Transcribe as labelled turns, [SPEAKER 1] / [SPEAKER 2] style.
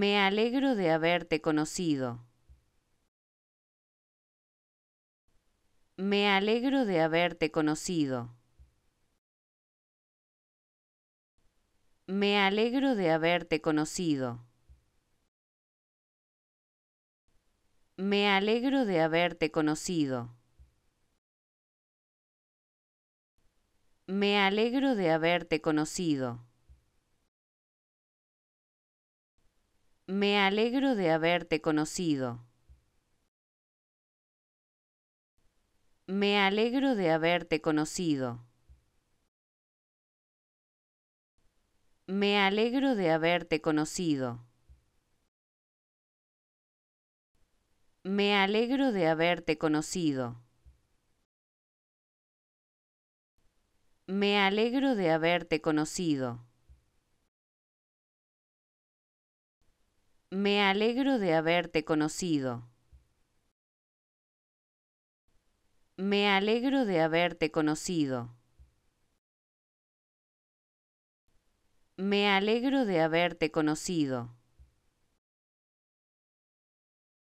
[SPEAKER 1] Me alegro de haberte conocido. Me alegro de haberte conocido. Me alegro de haberte conocido. Me alegro de haberte conocido. Me alegro de haberte conocido. Me alegro de haberte conocido. Me alegro de haberte conocido. Me alegro de haberte conocido. Me alegro de haberte conocido. Me alegro de haberte conocido. Me alegro de haberte conocido. Me alegro de haberte conocido. Me alegro de haberte conocido.